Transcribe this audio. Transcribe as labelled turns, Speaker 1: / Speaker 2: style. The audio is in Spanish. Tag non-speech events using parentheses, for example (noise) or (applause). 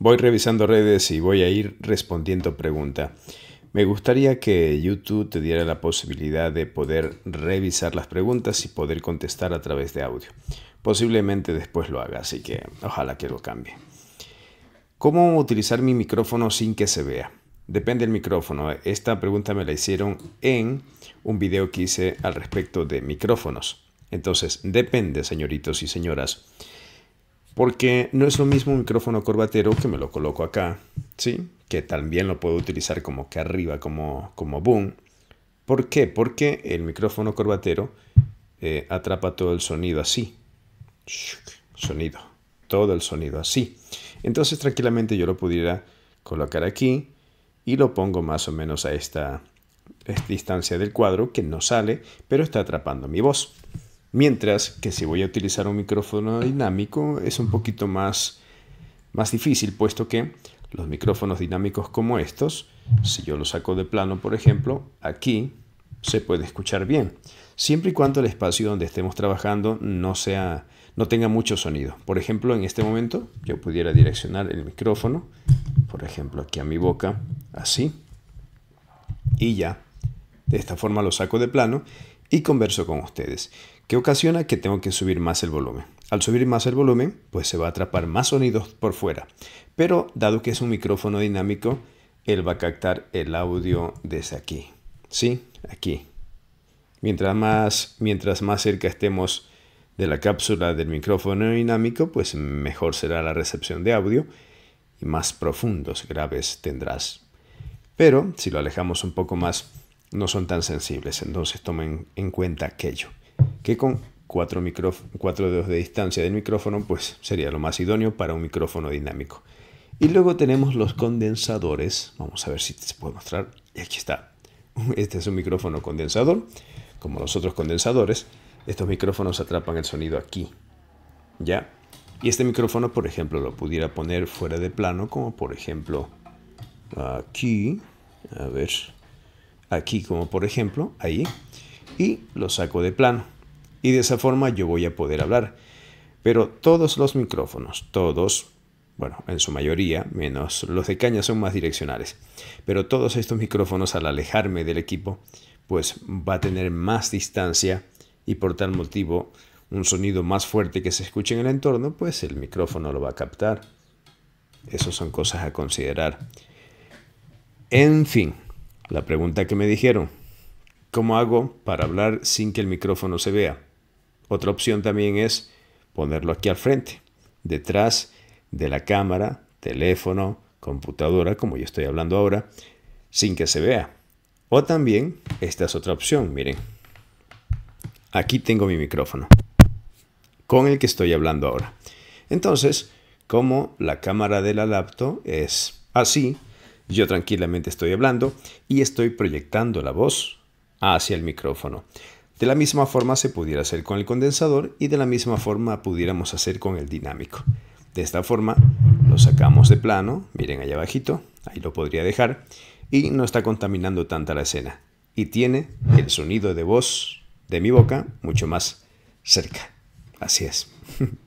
Speaker 1: Voy revisando redes y voy a ir respondiendo preguntas. Me gustaría que YouTube te diera la posibilidad de poder revisar las preguntas y poder contestar a través de audio. Posiblemente después lo haga, así que ojalá que lo cambie. ¿Cómo utilizar mi micrófono sin que se vea? Depende del micrófono. Esta pregunta me la hicieron en un video que hice al respecto de micrófonos. Entonces, depende, señoritos y señoras. Porque no es lo mismo un micrófono corbatero que me lo coloco acá, ¿sí? Que también lo puedo utilizar como que arriba, como, como boom. ¿Por qué? Porque el micrófono corbatero eh, atrapa todo el sonido así. Sonido. Todo el sonido así. Entonces tranquilamente yo lo pudiera colocar aquí y lo pongo más o menos a esta distancia del cuadro que no sale, pero está atrapando mi voz. Mientras que si voy a utilizar un micrófono dinámico es un poquito más, más difícil, puesto que los micrófonos dinámicos como estos, si yo los saco de plano, por ejemplo, aquí se puede escuchar bien, siempre y cuando el espacio donde estemos trabajando no sea no tenga mucho sonido. Por ejemplo, en este momento yo pudiera direccionar el micrófono, por ejemplo, aquí a mi boca, así. Y ya, de esta forma lo saco de plano y converso con ustedes. ¿Qué ocasiona que tengo que subir más el volumen. Al subir más el volumen, pues se va a atrapar más sonidos por fuera. Pero dado que es un micrófono dinámico, él va a captar el audio desde aquí. ¿Sí? Aquí. Mientras más, mientras más cerca estemos de la cápsula del micrófono dinámico, pues mejor será la recepción de audio y más profundos graves tendrás. Pero si lo alejamos un poco más, no son tan sensibles, entonces tomen en cuenta aquello que con cuatro, dedos de distancia del micrófono pues sería lo más idóneo para un micrófono dinámico. Y luego tenemos los condensadores. Vamos a ver si se puede mostrar. Y aquí está. (laughs) Este es un micrófono condensador, como los otros condensadores. Estos micrófonos atrapan el sonido aquí. ¿Ya? Y este micrófono, por ejemplo, lo pudiera poner fuera de plano, como por ejemplo aquí. A ver. Aquí, como por ejemplo, ahí. Y lo saco de plano y de esa forma yo voy a poder hablar. Pero todos los micrófonos, todos, bueno, en su mayoría, menos los de caña son más direccionales, pero todos estos micrófonos al alejarme del equipo, pues va a tener más distancia y por tal motivo un sonido más fuerte que se escuche en el entorno, pues el micrófono lo va a captar. Esas son cosas a considerar. En fin, la pregunta que me dijeron, ¿cómo hago para hablar sin que el micrófono se vea? Otra opción también es ponerlo aquí al frente, detrás de la cámara, teléfono, computadora, como yo estoy hablando ahora, sin que se vea. O también, esta es otra opción, miren. Aquí tengo mi micrófono, con el que estoy hablando ahora. Entonces, como la cámara de la laptop es así, yo tranquilamente estoy hablando y estoy proyectando la voz hacia el micrófono. De la misma forma se pudiera hacer con el condensador y de la misma forma pudiéramos hacer con el dinámico. De esta forma lo sacamos de plano, miren allá abajito, ahí lo podría dejar, y no está contaminando tanta la escena. Y tiene el sonido de voz de mi boca mucho más cerca. Así es. (laughs)